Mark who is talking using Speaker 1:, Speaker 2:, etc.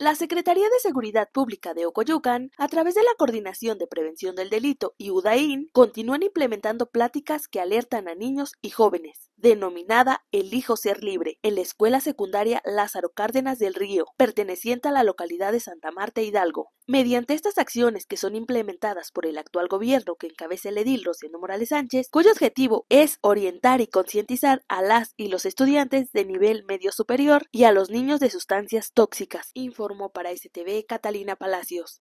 Speaker 1: La Secretaría de Seguridad Pública de Ocoyucan, a través de la Coordinación de Prevención del Delito y UDAIN, continúan implementando pláticas que alertan a niños y jóvenes denominada Elijo Ser Libre, en la Escuela Secundaria Lázaro Cárdenas del Río, perteneciente a la localidad de Santa Marta Hidalgo. Mediante estas acciones que son implementadas por el actual gobierno que encabeza el edil Rosendo Morales Sánchez, cuyo objetivo es orientar y concientizar a las y los estudiantes de nivel medio superior y a los niños de sustancias tóxicas, informó para STV Catalina Palacios.